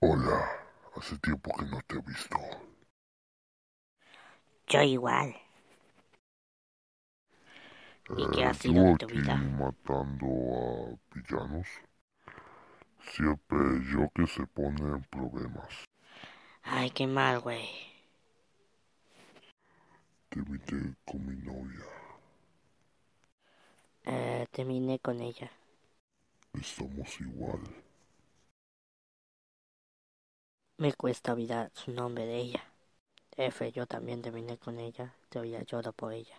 Hola, hace tiempo que no te he visto. Yo igual. ¿Y qué eh, ha sido tu vida? matando a villanos. Siempre yo que se pone en problemas. Ay, qué mal, güey. Te vine con mi novia. Eh, terminé con ella. Estamos igual. Me cuesta olvidar su nombre de ella. F. Yo también terminé con ella, Te todavía lloro por ella.